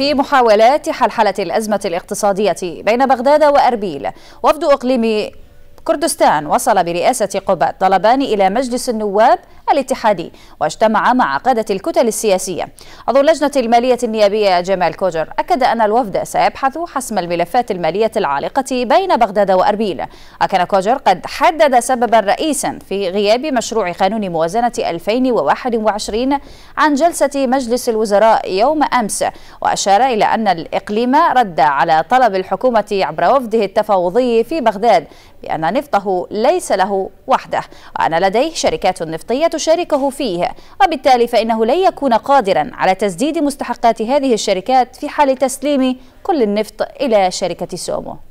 في محاولات حلحلة الأزمة الاقتصادية بين بغداد وأربيل وفد إقليم كردستان وصل برئاسة قبة طلبان إلى مجلس النواب الاتحادي واجتمع مع قادة الكتل السياسية عضو اللجنة المالية النيابية جمال كوجر أكد أن الوفد سيبحث حسم الملفات المالية العالقة بين بغداد وأربيل وكان كوجر قد حدد سببا رئيسا في غياب مشروع قانون موازنة 2021 عن جلسة مجلس الوزراء يوم أمس وأشار إلى أن الإقليم رد على طلب الحكومة عبر وفده التفاوضي في بغداد بأن نفطه ليس له وحده وأن لديه شركات نفطية تشاركه فيه وبالتالي فإنه لن يكون قادرا على تسديد مستحقات هذه الشركات في حال تسليم كل النفط إلى شركة سومو